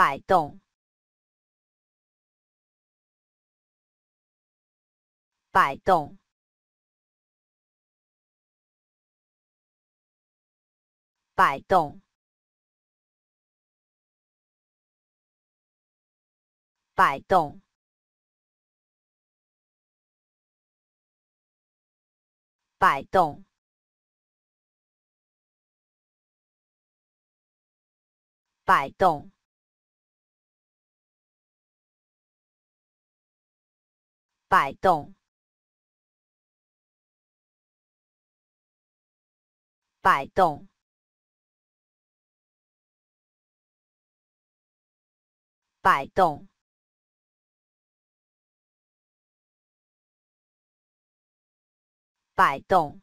摆动，摆动，摆动，摆动，摆动，摆动。摆动，摆动，摆动，摆动。